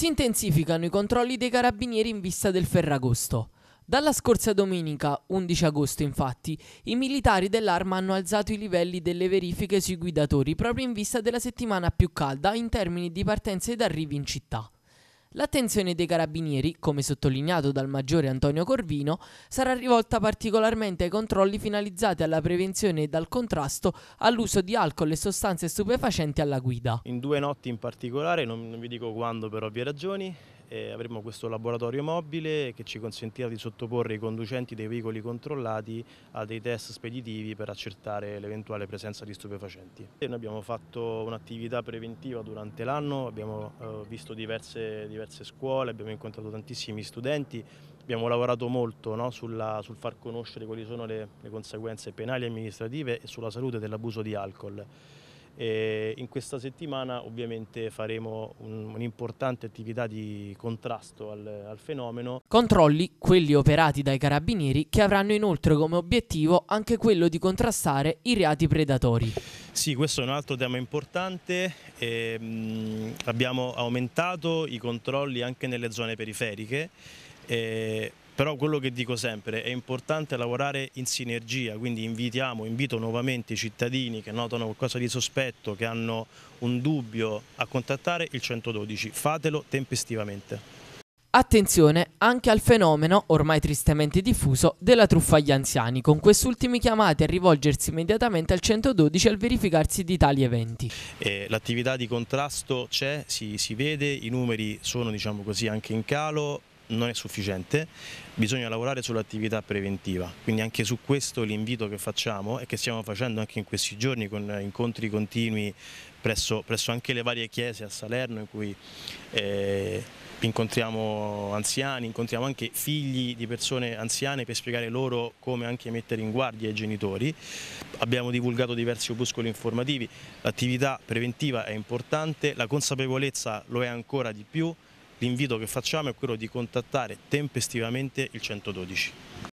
Si intensificano i controlli dei carabinieri in vista del Ferragosto. Dalla scorsa domenica, 11 agosto infatti, i militari dell'arma hanno alzato i livelli delle verifiche sui guidatori proprio in vista della settimana più calda in termini di partenze ed arrivi in città. L'attenzione dei carabinieri, come sottolineato dal maggiore Antonio Corvino, sarà rivolta particolarmente ai controlli finalizzati alla prevenzione e al contrasto all'uso di alcol e sostanze stupefacenti alla guida. In due notti in particolare, non vi dico quando per ovvie ragioni, eh, avremmo questo laboratorio mobile che ci consentirà di sottoporre i conducenti dei veicoli controllati a dei test speditivi per accertare l'eventuale presenza di stupefacenti. E noi abbiamo fatto un'attività preventiva durante l'anno, abbiamo eh, visto diverse, diverse, scuole, abbiamo incontrato tantissimi studenti, abbiamo lavorato molto no, sulla, sul far conoscere quali sono le, le conseguenze penali e amministrative e sulla salute dell'abuso di alcol. E in questa settimana ovviamente faremo un'importante un attività di contrasto al, al fenomeno. Controlli, quelli operati dai carabinieri, che avranno inoltre come obiettivo anche quello di contrastare i reati predatori. Sì, questo è un altro tema importante. E, ehm, mh, abbiamo aumentato i controlli anche nelle zone periferiche. E, però quello che dico sempre è importante lavorare in sinergia, quindi invitiamo, invito nuovamente i cittadini che notano qualcosa di sospetto, che hanno un dubbio a contattare il 112, fatelo tempestivamente. Attenzione anche al fenomeno, ormai tristemente diffuso, della truffa agli anziani, con quest'ultimi chiamati a rivolgersi immediatamente al 112 al verificarsi di tali eventi. Eh, L'attività di contrasto c'è, si, si, vede, i numeri sono diciamo così, anche in calo, non è sufficiente, bisogna lavorare sull'attività preventiva, quindi anche su questo l'invito che facciamo e che stiamo facendo anche in questi giorni con incontri continui presso, presso anche le varie chiese a Salerno in cui eh, incontriamo anziani, incontriamo anche figli di persone anziane per spiegare loro come anche mettere in guardia i genitori, abbiamo divulgato diversi opuscoli informativi, l'attività preventiva è importante, la consapevolezza lo è ancora di più, l'invito che facciamo è quello di contattare tempestivamente il 112.